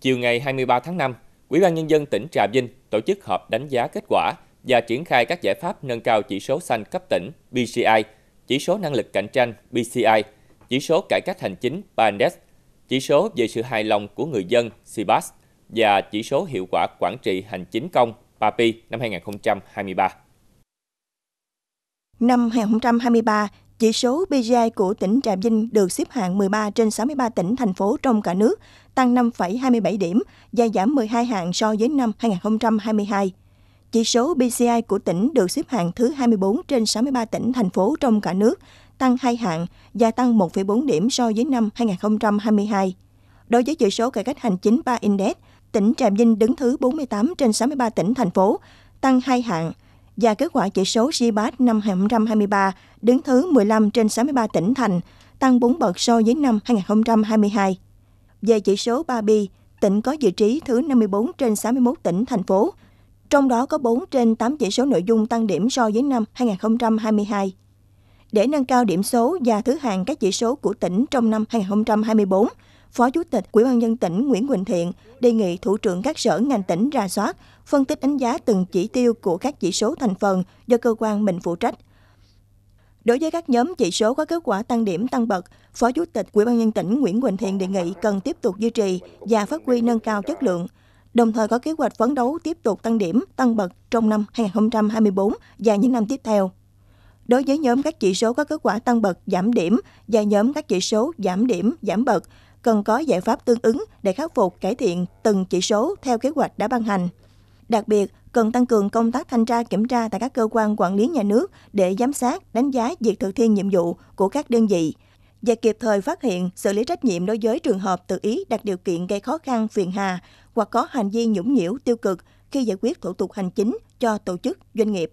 Chiều ngày 23 tháng 5, Ủy ban nhân dân tỉnh Trà Vinh tổ chức họp đánh giá kết quả và triển khai các giải pháp nâng cao chỉ số xanh cấp tỉnh BCI, chỉ số năng lực cạnh tranh BCI, chỉ số cải cách hành chính PANDES, chỉ số về sự hài lòng của người dân CBAS và chỉ số hiệu quả quản trị hành chính công PAPI năm 2023. Năm 2023, chỉ số PGI của tỉnh Trà Vinh được xếp hạng 13 trên 63 tỉnh, thành phố trong cả nước, tăng 5,27 điểm và giảm 12 hạng so với năm 2022. Chỉ số PCI của tỉnh được xếp hạng thứ 24 trên 63 tỉnh, thành phố trong cả nước, tăng 2 hạng và tăng 1,4 điểm so với năm 2022. Đối với chỉ số cải cách hành chính 3 Index, tỉnh Trà Vinh đứng thứ 48 trên 63 tỉnh, thành phố, tăng 2 hạng và kết quả chỉ số GBAT năm 2023 đứng thứ 15 trên 63 tỉnh thành, tăng 4 bậc so với năm 2022. Về chỉ số Babi, tỉnh có vị trí thứ 54 trên 61 tỉnh, thành phố, trong đó có 4 trên 8 chỉ số nội dung tăng điểm so với năm 2022. Để nâng cao điểm số và thứ hạng các chỉ số của tỉnh trong năm 2024, Phó Chủ tịch Ủy ban nhân tỉnh Nguyễn Quỳnh Thiện đề nghị thủ trưởng các sở ngành tỉnh ra soát, phân tích đánh giá từng chỉ tiêu của các chỉ số thành phần do cơ quan mình phụ trách. Đối với các nhóm chỉ số có kết quả tăng điểm tăng bậc, Phó Chủ tịch Ủy ban nhân tỉnh Nguyễn Quỳnh Thiện đề nghị cần tiếp tục duy trì và phát huy nâng cao chất lượng, đồng thời có kế hoạch phấn đấu tiếp tục tăng điểm tăng bậc trong năm 2024 và những năm tiếp theo đối với nhóm các chỉ số có kết quả tăng bậc giảm điểm và nhóm các chỉ số giảm điểm giảm bậc cần có giải pháp tương ứng để khắc phục cải thiện từng chỉ số theo kế hoạch đã ban hành. Đặc biệt, cần tăng cường công tác thanh tra kiểm tra tại các cơ quan quản lý nhà nước để giám sát, đánh giá việc thực thi nhiệm vụ của các đơn vị và kịp thời phát hiện, xử lý trách nhiệm đối với trường hợp tự ý đặt điều kiện gây khó khăn, phiền hà hoặc có hành vi nhũng nhiễu tiêu cực khi giải quyết thủ tục hành chính cho tổ chức, doanh nghiệp.